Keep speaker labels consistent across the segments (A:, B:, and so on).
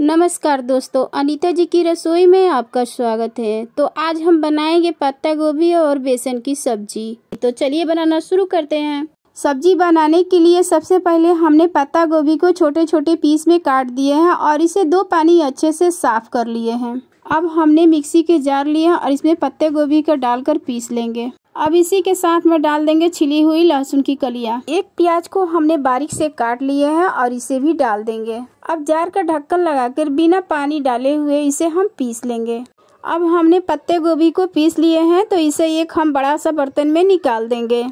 A: नमस्कार दोस्तों अनीता जी की रसोई में आपका स्वागत है तो आज हम बनाएंगे पत्ता गोभी और बेसन की सब्जी तो चलिए बनाना शुरू करते हैं सब्जी बनाने के लिए सबसे पहले हमने पत्ता गोभी को छोटे छोटे पीस में काट दिए हैं और इसे दो पानी अच्छे से साफ कर लिए हैं अब हमने मिक्सी के जार लिए और इसमें पत्ते गोभी का डालकर पीस लेंगे अब इसी के साथ में डाल देंगे छिली हुई लहसुन की कलिया एक प्याज को हमने बारीक से काट लिए है और इसे भी डाल देंगे अब जार का ढक्कन लगाकर बिना पानी डाले हुए इसे हम पीस लेंगे अब हमने पत्ते गोभी को पीस लिए हैं तो इसे एक हम बड़ा सा बर्तन में निकाल देंगे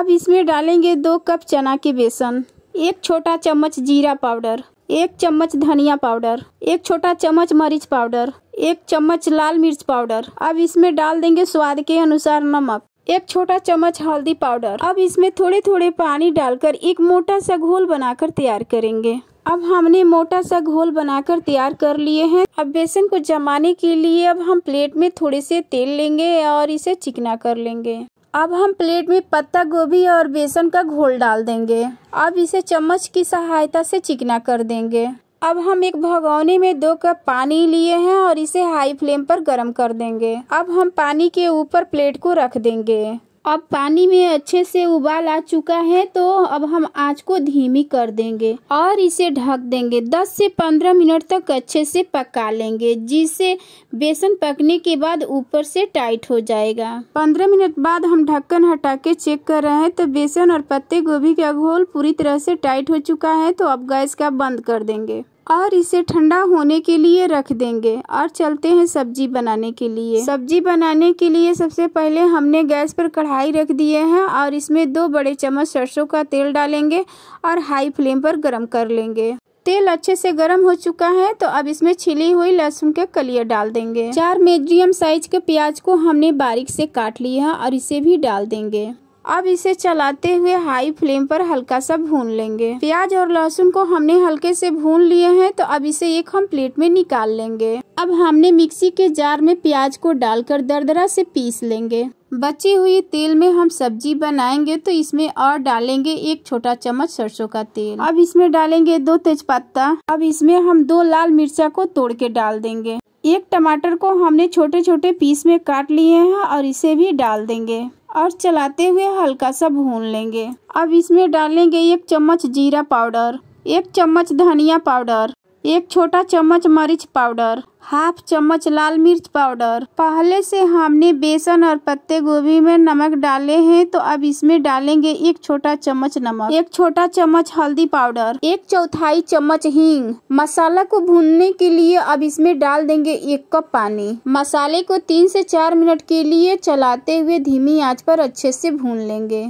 A: अब इसमें डालेंगे दो कप चना के बेसन एक छोटा चम्मच जीरा पाउडर एक चम्मच धनिया पाउडर एक छोटा चम्मच मरीच पाउडर एक चम्मच लाल मिर्च पाउडर अब इसमें डाल देंगे स्वाद के अनुसार नमक एक छोटा चम्मच हल्दी पाउडर अब इसमें थोड़े थोड़े पानी डालकर एक मोटा सा घोल बनाकर तैयार करेंगे अब हमने मोटा सा घोल बनाकर तैयार कर लिए हैं अब बेसन को जमाने के लिए अब हम प्लेट में थोड़े से तेल लेंगे और इसे चिकना कर लेंगे अब हम प्लेट में पत्ता गोभी और बेसन का घोल डाल देंगे अब इसे चम्मच की सहायता से चिकना कर देंगे अब हम एक भगौने में दो कप पानी लिए हैं और इसे हाई फ्लेम पर गर्म कर देंगे अब हम पानी के ऊपर प्लेट को रख देंगे अब पानी में अच्छे से उबाल आ चुका है तो अब हम आँच को धीमी कर देंगे और इसे ढक देंगे 10 से 15 मिनट तक अच्छे से पका लेंगे जिससे बेसन पकने के बाद ऊपर से टाइट हो जाएगा 15 मिनट बाद हम ढक्कन हटा के चेक कर रहे हैं तो बेसन और पत्ते गोभी का घोल पूरी तरह से टाइट हो चुका है तो अब गैस का बंद कर देंगे और इसे ठंडा होने के लिए रख देंगे और चलते हैं सब्जी बनाने के लिए सब्जी बनाने के लिए सबसे पहले हमने गैस पर कढ़ाई रख दिए हैं और इसमें दो बड़े चम्मच सरसों का तेल डालेंगे और हाई फ्लेम पर गर्म कर लेंगे तेल अच्छे से गर्म हो चुका है तो अब इसमें छिली हुई लहसुन के कलिया डाल देंगे चार मीडियम साइज के प्याज को हमने बारीक से काट लिया और इसे भी डाल देंगे अब इसे चलाते हुए हाई फ्लेम पर हल्का सा भून लेंगे प्याज और लहसुन को हमने हल्के से भून लिए हैं तो अब इसे एक हम प्लेट में निकाल लेंगे अब हमने मिक्सी के जार में प्याज को डालकर दरदरा से पीस लेंगे बचे हुए तेल में हम सब्जी बनाएंगे तो इसमें और डालेंगे एक छोटा चम्मच सरसों का तेल अब इसमें डालेंगे दो तेज अब इसमें हम दो लाल मिर्चा को तोड़ के डाल देंगे एक टमाटर को हमने छोटे छोटे पीस में काट लिए हैं और इसे भी डाल देंगे और चलाते हुए हल्का सा भून लेंगे अब इसमें डालेंगे एक चम्मच जीरा पाउडर एक चम्मच धनिया पाउडर एक छोटा चम्मच मरीच पाउडर हाफ चम्मच लाल मिर्च पाउडर पहले से हमने बेसन और पत्ते गोभी में नमक डाले हैं तो अब इसमें डालेंगे एक छोटा चम्मच नमक एक छोटा चम्मच हल्दी पाउडर एक चौथाई चम्मच हींग मसाला को भूनने के लिए अब इसमें डाल देंगे एक कप पानी मसाले को तीन से चार मिनट के लिए चलाते हुए धीमी आंच पर अच्छे से भून लेंगे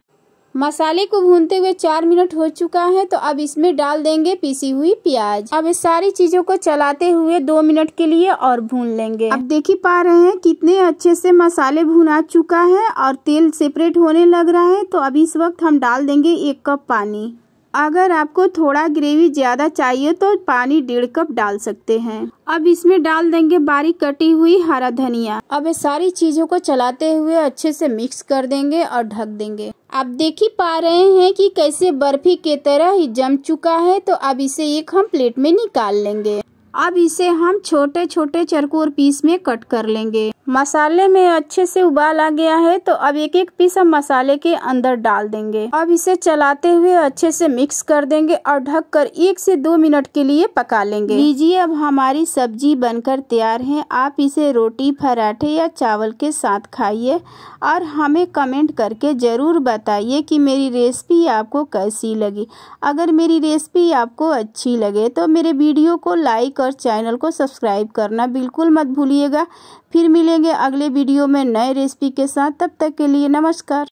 A: मसाले को भूनते हुए चार मिनट हो चुका है तो अब इसमें डाल देंगे पीसी हुई प्याज अब इस सारी चीजों को चलाते हुए दो मिनट के लिए और भून लेंगे अब देख ही पा रहे हैं कितने अच्छे से मसाले भुना चुका है और तेल सेपरेट होने लग रहा है तो अब इस वक्त हम डाल देंगे एक कप पानी अगर आपको थोड़ा ग्रेवी ज़्यादा चाहिए तो पानी डेढ़ कप डाल सकते हैं अब इसमें डाल देंगे बारीक कटी हुई हरा धनिया अब ये सारी चीज़ों को चलाते हुए अच्छे से मिक्स कर देंगे और ढक देंगे आप देख ही पा रहे हैं कि कैसे बर्फी के तरह ही जम चुका है तो अब इसे एक हम प्लेट में निकाल लेंगे अब इसे हम छोटे छोटे चरकोर पीस में कट कर लेंगे मसाले में अच्छे से उबाल आ गया है तो अब एक एक पीस हम मसाले के अंदर डाल देंगे अब इसे चलाते हुए अच्छे से मिक्स कर देंगे और ढककर एक से दो मिनट के लिए पका लेंगे लीजिए अब हमारी सब्जी बनकर तैयार है आप इसे रोटी पराठे या चावल के साथ खाइए और हमें कमेंट करके ज़रूर बताइए कि मेरी रेसिपी आपको कैसी लगी अगर मेरी रेसिपी आपको अच्छी लगे तो मेरे वीडियो को लाइक कर चैनल को सब्सक्राइब करना बिल्कुल मत भूलिएगा फिर मिलेंगे अगले वीडियो में नए रेसिपी के साथ तब तक के लिए नमस्कार